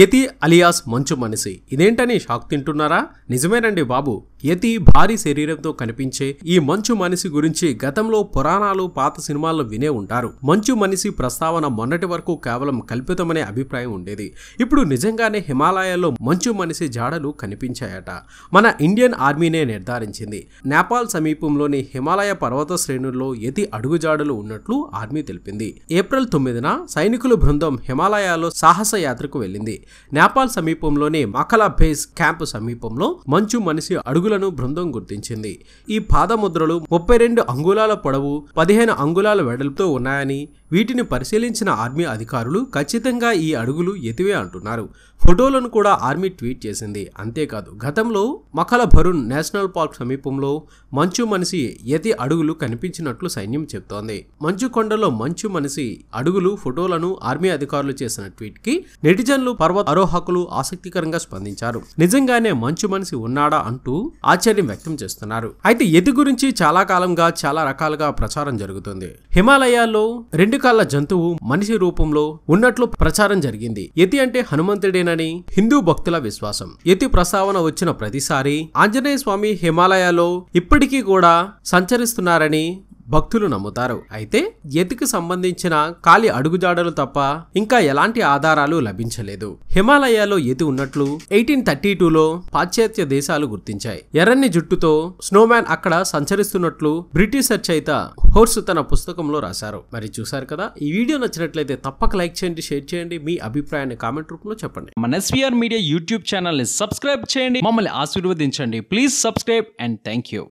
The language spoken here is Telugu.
యతి అలియాస్ మంచు మనిషి ఇదేంటని షాక్ తింటున్నారా నిజమేనండి బాబు యతి భారీ శరీరంతో కనిపించే ఈ మంచు మనిషి గురించి గతంలో పురాణాలు పాత సినిమాల్లో వినే ఉంటారు మంచు మనిషి ప్రస్తావన మొన్నటి వరకు కేవలం కల్పితమనే అభిప్రాయం ఉండేది ఇప్పుడు నిజంగానే హిమాలయాల్లో మంచు మనిషి జాడలు కనిపించాయట మన ఇండియన్ ఆర్మీనే నిర్ధారించింది నేపాల్ సమీపంలోని హిమాలయ పర్వత శ్రేణుల్లో యతి అడుగుజాడలు ఉన్నట్లు ఆర్మీ తెలిపింది ఏప్రిల్ తొమ్మిదిన సైనికుల బృందం హిమాలయాల్లో సాహస యాత్రకు వెళ్ళింది నేపాల్ సమీపంలోని మకలా బేస్ క్యాంపు సమీపంలో మంచు మనిషి అడుగు ఏనుగులను బృందం గుర్తించింది ఈ పాదముద్రలు ముప్పై రెండు అంగుళాల పొడవు పదిహేను అంగుళాల వెడల్పుతో ఉన్నాయని వీటిని పరిశీలించిన ఆర్మీ అధికారులు ఖచ్చితంగా ఈ అడుగులు ఎతివే అంటున్నారు ఫోటోలను కూడా ఆర్మీ ట్వీట్ చేసింది అంతేకాదు గతంలో మఖల భరుణ్ నేషనల్ పార్క్ సమీపంలో మంచు మనిషి ఎతి అడుగులు కనిపించినట్లు సైన్యం చెబుతోంది మంచు కొండలో మంచు మనిషి అడుగులు ఫోటోలను ఆర్మీ అధికారులు చేసిన ట్వీట్ కి నెటిజన్లు పర్వత ఆరోహకులు ఆసక్తికరంగా స్పందించారు నిజంగానే మంచు మనిషి ఉన్నాడా అంటూ ఆశ్చర్యం వ్యక్తం చేస్తున్నారు అయితే ఎతి గురించి చాలా కాలంగా చాలా రకాలుగా ప్రచారం జరుగుతుంది హిమాలయాల్లో రెండు కాళ్ళ జంతువు మనిషి రూపంలో ఉన్నట్లు ప్రచారం జరిగింది ఎతి అంటే హనుమంతుడేనని హిందూ భక్తుల విశ్వాసం ఎతి ప్రస్తావన వచ్చిన ప్రతిసారి ఆంజనేయ స్వామి హిమాలయాల్లో ఇప్పటికీ కూడా సంచరిస్తున్నారని భక్తులు నమ్ముతారు అయితే ఎతికి సంబంధించిన కాలి అడుగుజాడలు తప్ప ఇంకా ఎలాంటి ఆధారాలు లభించలేదు హిమాలయాలో ఎతి ఉన్నట్లు ఎయిటీన్ థర్టీ టూలో పాశ్చాత్య దేశాలు గుర్తించాయి ఎర్రని జుట్టుతో స్నోమ్యాన్ అక్కడ సంచరిస్తున్నట్లు బ్రిటిష్ రచయిత హోర్స్ తన పుస్తకంలో రాశారు మరి చూశారు కదా ఈ వీడియో నచ్చినట్లయితే తప్పక లైక్ చేయండి షేర్ చేయండి మీ అభిప్రాయాన్ని కామెంట్ రూపంలో చెప్పండి మన ఎస్వీఆర్ మీడియా యూట్యూబ్ ఛానల్ని సబ్స్క్రైబ్ చేయండి మమ్మల్ని ఆశీర్వదించండి please subscribe and thank you